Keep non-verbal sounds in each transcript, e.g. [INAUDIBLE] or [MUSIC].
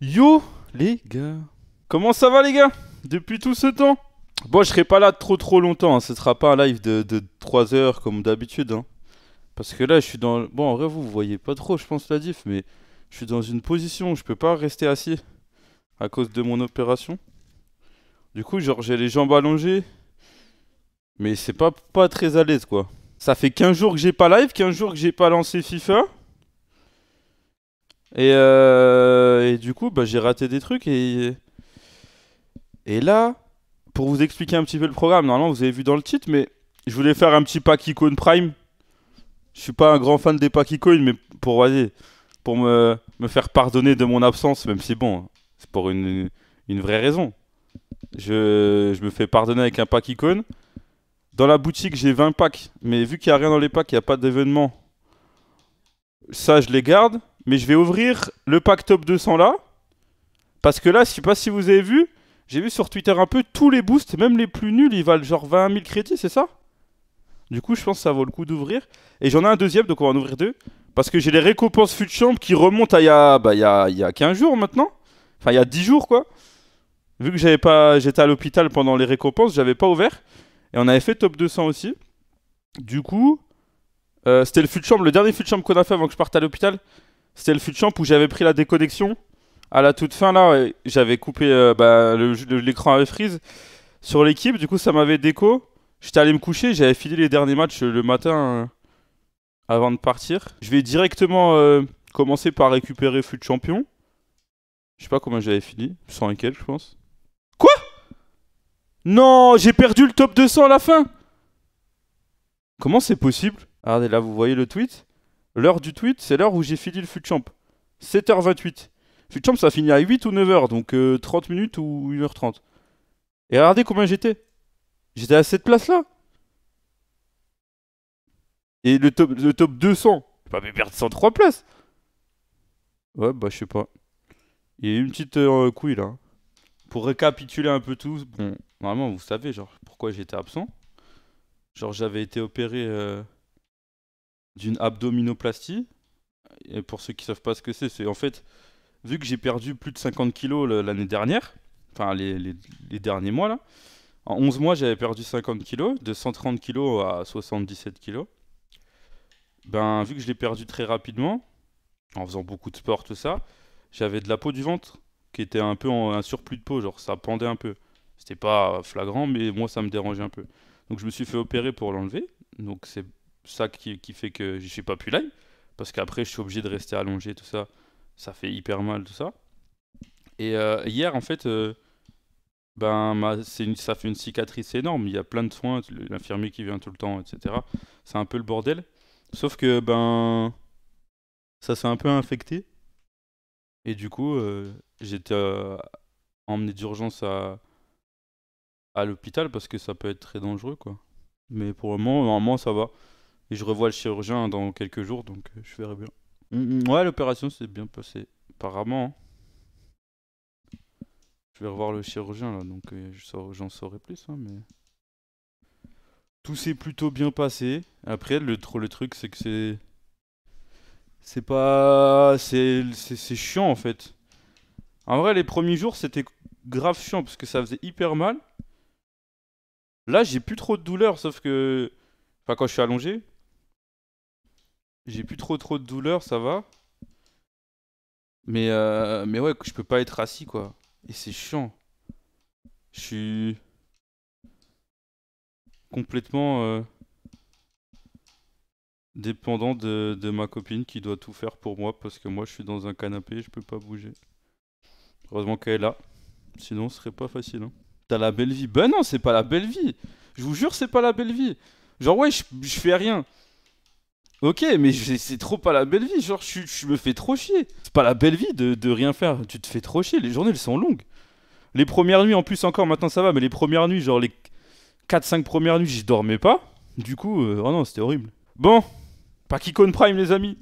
Yo les gars Comment ça va les gars Depuis tout ce temps Bon je serai pas là trop trop longtemps, hein. ce sera pas un live de, 3 heures comme d'habitude hein. Parce que là je suis dans... Bon en vrai vous, voyez pas trop je pense la diff mais je suis dans une position où je peux pas rester assis à cause de mon opération. Du coup genre j'ai les jambes allongées mais c'est pas, pas très à l'aise quoi. Ça fait 15 jours que j'ai pas live, 15 jours que j'ai pas lancé FIFA. Euh, et, du coup, bah, j'ai raté des trucs. Et, et là, pour vous expliquer un petit peu le programme, normalement vous avez vu dans le titre, mais je voulais faire un petit pack icône prime. Je suis pas un grand fan des packs icônes, mais pour, pour me, faire pardonner de mon absence, même si bon, c'est pour une, vraie raison. Je, je, me fais pardonner avec un pack icône. Dans la boutique, j'ai 20 packs, mais vu qu'il n'y a rien dans les packs, il n'y a pas d'événement. Ça, je les garde mais je vais ouvrir le pack top 200 là. Parce que là, je sais pas si vous avez vu, j'ai vu sur Twitter un peu tous les boosts, même les plus nuls, ils valent genre 20 000 crédits, c'est ça Du coup, je pense que ça vaut le coup d'ouvrir. Et j'en ai un deuxième, donc on va en ouvrir deux. Parce que j'ai les récompenses chambre qui remontent à il y, a, bah, y, y a 15 jours maintenant. Enfin, il y a 10 jours quoi. Vu que j'avais pas, j'étais à l'hôpital pendant les récompenses, j'avais pas ouvert. Et on avait fait top 200 aussi. Du coup, euh, c'était le chambre, le dernier chambre qu'on a fait avant que je parte à l'hôpital. C'était le fut champ où j'avais pris la déconnexion à la toute fin là. J'avais coupé euh, bah, l'écran à freeze sur l'équipe. Du coup, ça m'avait déco. J'étais allé me coucher. J'avais fini les derniers matchs euh, le matin euh, avant de partir. Je vais directement commencer par récupérer fut champion. Je sais pas comment j'avais fini. quelques je pense. Quoi Non, j'ai perdu le top 200 à la fin. Comment c'est possible Regardez là, vous voyez le tweet l'heure du tweet, c'est l'heure où j'ai fini le FUTChamp. 7h28. FUTChamp, ça finit à 8 ou 9h, donc 30 euh, minutes ou 1h30. Et regardez combien j'étais. J'étais à cette place-là. Et le top, le top 200. J'ai pas pu perdre 103 places. Ouais, bah je sais pas. Il y a une petite euh, couille là. Pour récapituler un peu tout, bon, normalement vous savez genre pourquoi j'étais absent. Genre j'avais été opéré euh, d'une abdominoplastie. Et pour ceux qui savent pas ce que c'est, c'est en fait, vu que j'ai perdu plus de 50 kilos l'année dernière, enfin les, les, derniers mois là, en 11 mois j'avais perdu 50 kilos, de 130 kilos à 77 kilos. Ben, vu que je l'ai perdu très rapidement, en faisant beaucoup de sport, tout ça, j'avais de la peau du ventre qui était un peu un surplus de peau, genre ça pendait un peu. C'était pas flagrant, mais moi ça me dérangeait un peu. Donc je me suis fait opérer pour l'enlever. Donc c'est ça qui, fait que je suis pas plus live, parce qu'après je suis obligé de rester allongé, tout ça, ça fait hyper mal, tout ça. Et euh, hier, en fait, euh, ben, ma, ça fait une cicatrice énorme, il y a plein de soins, l'infirmier qui vient tout le temps, etc. C'est un peu le bordel. Sauf que, ben, ça s'est un peu infecté. Et du coup, j'ai euh, j'étais emmené d'urgence à, à l'hôpital parce que ça peut être très dangereux, quoi. Mais pour le moment, normalement, ça va. Et je revois le chirurgien dans quelques jours, donc euh, je verrai bien. Mm, mm. ouais, l'opération s'est bien passée, apparemment. Hein. Je vais revoir le chirurgien là, donc euh, j'en saurai plus, hein, mais. Tout s'est plutôt bien passé. Après, le, le truc, c'est que c'est. C'est pas. C'est chiant en fait. En vrai, les premiers jours, c'était grave chiant parce que ça faisait hyper mal. Là, j'ai plus trop de douleur, sauf que. Enfin, quand je suis allongé, j'ai plus trop trop de douleur, ça va. Mais, euh, mais ouais, je peux pas être assis, quoi. Et c'est chiant. Je suis complètement euh, dépendant de, de, ma copine qui doit tout faire pour moi parce que moi je suis dans un canapé, je peux pas bouger. Heureusement qu'elle est là. Sinon, ce serait pas facile. Hein. T'as la belle vie. Ben non, c'est pas la belle vie. Je vous jure, c'est pas la belle vie. Genre, ouais, je fais rien. Ok, mais c'est trop pas la belle vie. Genre, je, me fais trop chier. C'est pas la belle vie de, rien faire. Tu te fais trop chier. Les journées, elles sont longues. Les premières nuits, en plus, encore maintenant ça va, mais les premières nuits, genre les 4-5 premières nuits, j'y dormais pas. Du coup, euh, oh non, c'était horrible. Bon, pas Kikon Prime, les amis.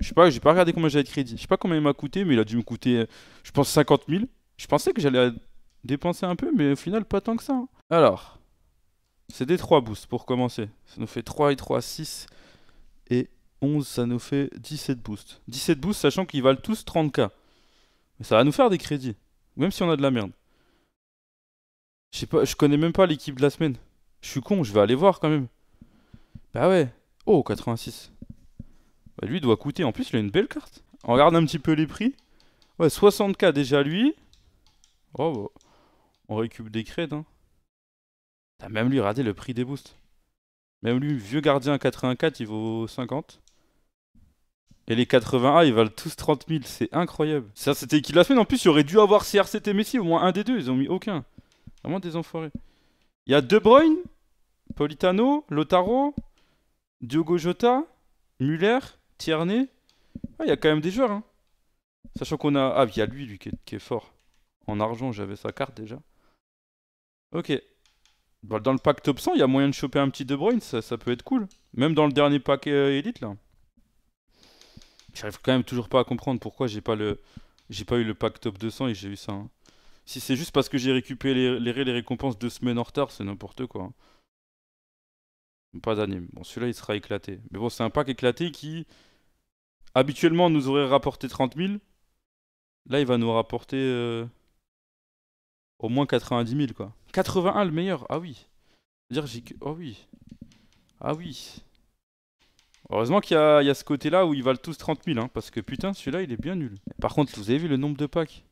Je sais pas, j'ai pas regardé combien j'avais de crédit. Je sais pas combien il m'a coûté, mais il a dû me coûter, euh, je pense, 50 000. Je pensais que j'allais dépenser un peu, mais au final, pas tant que ça. Hein. Alors, c'est des 3 boosts pour commencer. Ça nous fait 3 et 3, 6 et 11, ça nous fait 17 boosts. 17 boosts, sachant qu'ils valent tous 30k. Mais ça va nous faire des crédits, même si on a de la merde. Je sais pas, je connais même pas l'équipe de la semaine. Je suis con, je vais aller voir quand même. Bah ouais. Oh, 86. Bah lui doit coûter, en plus il a une belle carte. On regarde un petit peu les prix. Ouais, 60k déjà lui. Oh, bah. on récupère des crédits. Hein. T'as même lui, raté le prix des boosts. Même lui, vieux gardien 84, il vaut 50. Et les 80A, ils valent tous 30 000. C'est incroyable. Ça, c'était qui la semaine. En plus, il aurait dû avoir CRCT Messi, au moins un des deux. Ils ont mis aucun. Vraiment des enfoirés. Il y a De Bruyne, Politano, Lotaro, Diogo Jota, Muller, Tierney. Ah, il y a quand même des joueurs. Hein. Sachant qu'on a. Ah, il y a lui, lui, qui est, qui est fort. En argent, j'avais sa carte déjà. Ok. Bah, dans le pack top 100, il y a moyen de choper un petit De Bruyne, ça, peut être cool. Même dans le dernier pack élite, euh, là. J'arrive quand même toujours pas à comprendre pourquoi j'ai pas pas eu le pack top 200 et j'ai eu ça. Hein. Si c'est juste parce que j'ai récupéré les, récompenses deux semaines en retard, c'est n'importe quoi. Hein. Pas d'anime. Bon, celui-là, il sera éclaté. Mais bon, c'est un pack éclaté qui, habituellement, nous aurait rapporté 30 000. Là, il va nous rapporter euh, au moins 90 000, quoi. 81 le meilleur, ah oui. oh oui. Ah oui. Heureusement qu'il y, y, a ce côté-là où ils valent tous 30 000, hein, parce que putain, celui-là, il est bien nul. Par contre, vous avez vu le nombre de packs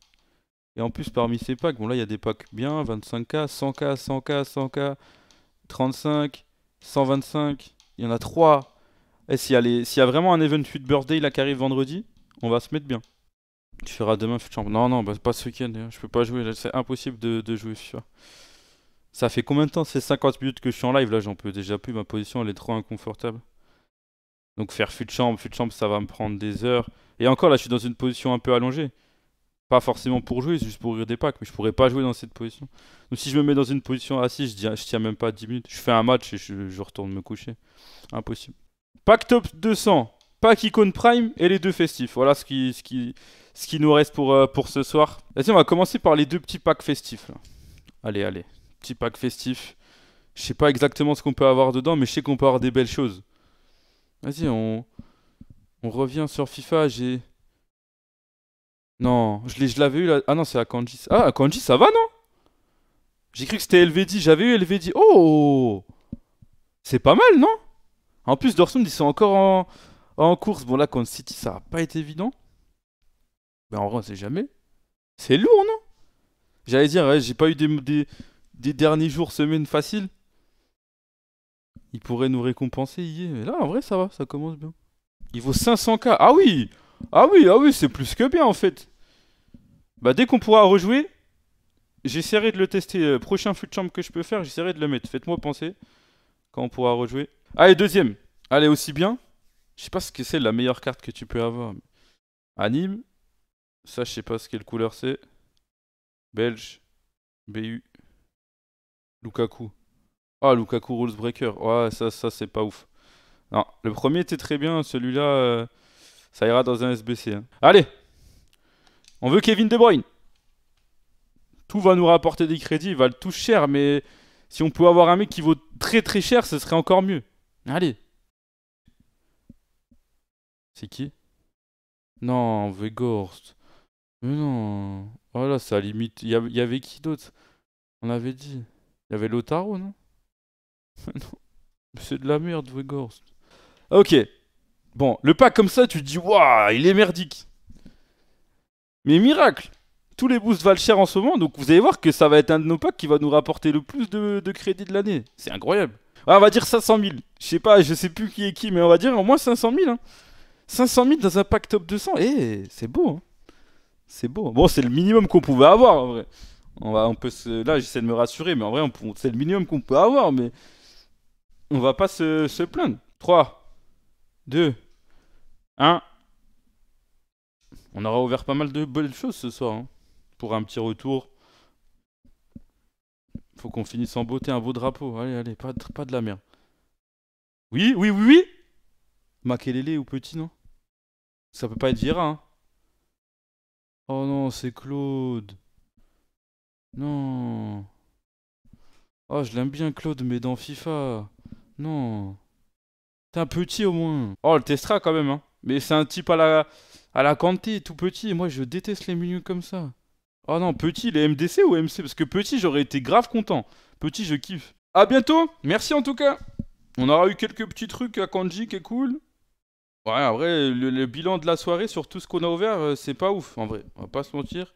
Et en plus, parmi ces packs, bon là, il y a des packs bien, 25K, 100K, 100K, 100K, 35, 125, il y en a 3. Et s'il y, a y a vraiment un event shoot birthday là qui arrive vendredi, on va se mettre bien. Tu feras demain, Non, non, bah, pas ce week-end, je peux pas jouer, c'est impossible de, de jouer, vois. Ça fait combien de temps C'est 50 minutes que je suis en live, là j'en peux déjà plus, ma position elle est trop inconfortable. Donc faire fut de chambre, fut de chambre ça va me prendre des heures. Et encore là je suis dans une position un peu allongée. Pas forcément pour jouer, c'est juste pour ouvrir des packs, mais je pourrais pas jouer dans cette position. Donc si je me mets dans une position assise, je, tiens, même pas 10 minutes. Je fais un match et je, retourne me coucher. Impossible. Pack top 200, pack icône prime et les deux festifs. Voilà ce qui, ce qui, ce qui nous reste pour, euh, pour ce soir. Vas-y on va commencer par les deux petits packs festifs là. Allez, allez petit pack festif. Je sais pas exactement ce qu'on peut avoir dedans, mais je sais qu'on peut avoir des belles choses. Vas-y, on... on revient sur FIFA. J'ai. Non, je l'avais eu là. Ah non, c'est Akanji. Ah, Akanji, ça va, non J'ai cru que c'était LVD. J'avais eu LVD. Oh C'est pas mal, non En plus, Dorsum, ils sont encore en... en course. Bon, là, quand City, ça a pas été évident. Mais ben, en vrai, on sait jamais. C'est lourd, non J'allais dire, ouais, j'ai pas eu des, des derniers jours, semaines faciles, il pourrait nous récompenser hier. Mais là, en vrai, ça va, ça commence bien. Il vaut 500k. Ah oui Ah oui, ah oui, c'est plus que bien en fait. Bah, dès qu'on pourra rejouer, j'essaierai de le tester. Euh, prochain de chambre que je peux faire, j'essaierai de le mettre. Faites-moi penser quand on pourra rejouer. Allez, ah, deuxième. Allez, aussi bien. Je sais pas ce que c'est la meilleure carte que tu peux avoir. Anime. Ça, je sais pas ce quelle couleur c'est. Belge. BU. Lukaku. Ah, Lukaku Rules Breaker. Ouais, ça, ça c'est pas ouf. Non, le premier était très bien. Celui-là, euh, ça ira dans un SBC. Hein. Allez On veut Kevin De Bruyne. Tout va nous rapporter des crédits. Il va le tout cher, mais si on peut avoir un mec qui vaut très très cher, ce serait encore mieux. Allez C'est qui Non, Vegorst. Mais non. Oh ça limite. Il y avait qui d'autre On avait dit. Il y avait Lotaro, non [LAUGHS] C'est de la merde, Ok. Bon, le pack comme ça, tu te dis, waouh, il est merdique. Mais miracle Tous les boosts valent cher en ce moment, donc vous allez voir que ça va être un de nos packs qui va nous rapporter le plus de, de crédits de l'année. C'est incroyable. Ah, on va dire 500 000. Je sais pas, je sais plus qui est qui, mais on va dire au moins 500 000. 500 000 dans un pack top 200. Eh, c'est beau. Hein. C'est beau. Bon, c'est le minimum qu'on pouvait avoir en vrai. On va, on peut se... Là, j'essaie de me rassurer, mais en vrai, on, c'est le minimum qu'on peut avoir, mais on va pas se, se plaindre. 3, 2, 1. On aura ouvert pas mal de belles choses ce soir. Hein, pour un petit retour. Faut qu'on finisse en beauté, un beau drapeau. Allez, allez, pas de, pas de la merde. Oui, oui, oui, oui Makelele ou Petit, non Ça peut pas être Vira, hein Oh non, c'est Claude. Non. Oh, je l'aime bien, Claude, mais dans FIFA. Non. T'es un petit au moins. Oh, le testera quand même, hein. Mais c'est un type à la, à la tout petit. Et moi, je déteste les milieux comme ça. Oh non, petit, les MDC ou MC Parce que petit, j'aurais été grave content. Petit, je kiffe. A bientôt. Merci en tout cas. On aura eu quelques petits trucs à Kanji qui est cool. Ouais, en vrai, le, le bilan de la soirée sur tout ce qu'on a ouvert, euh, c'est pas ouf, en vrai. On va pas se mentir.